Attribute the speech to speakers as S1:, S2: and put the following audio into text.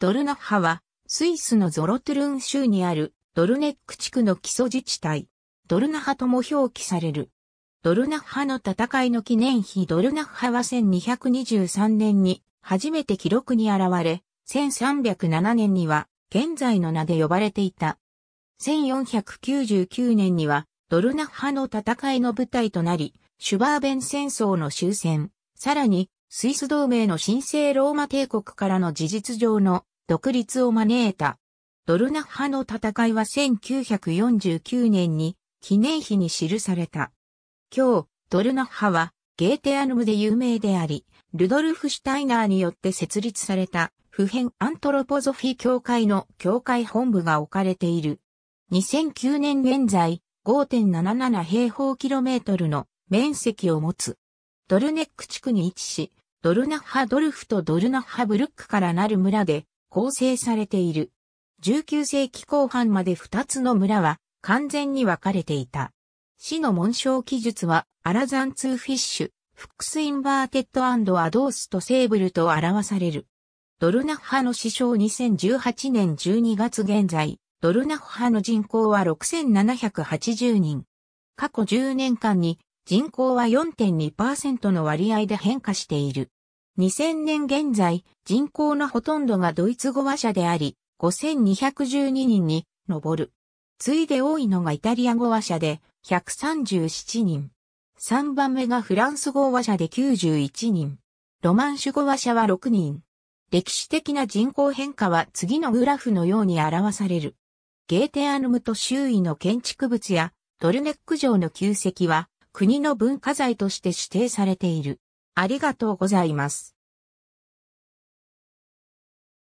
S1: ドルナッハは、スイスのゾロトゥルン州にあるドルネック地区の基
S2: 礎自治体、ドルナッハとも表記される。ドルナッハの戦いの記念碑ドルナッハは1223年に初めて記録に現れ、1307年には現在の名で呼ばれていた。1499年にはドルナッハの戦いの舞台となり、シュバーベン戦争の終戦、さらにスイス同盟の神聖ローマ帝国からの事実上の独立を招いた。ドルナッハの戦いは1949年に記念碑に記された。今日、ドルナッハはゲーテアヌムで有名であり、ルドルフ・シュタイナーによって設立された普遍アントロポゾフィ協会の協会本部が置かれている。2009年現在、5.77平方キロメートルの面積を持つ。ドルネック地区に位置し、ドルナッハドルフとドルナッハブルックからなる村で構成されている。19世紀後半まで2つの村は完全に分かれていた。市の紋章記述はアラザンツーフィッシュ、フックスインバーテッドアドースとセーブルと表される。ドルナッハの死傷2018年12月現在、ドルナッハの人口は6780人。過去10年間に人口は4.2%の割合で変化している。2000年現在、人口のほとんどがドイツ語話者であり、5212人に上る。次いで多いのがイタリア語話者で137人。3番目がフランス語話者で91人。ロマンシュ語話者は6人。歴史的な人口変化は次のグラフのように表される。ゲーテアヌムと周囲の建築物やドルネック城の旧跡は国の文化財として指定さ
S1: れている。ありがとうございます。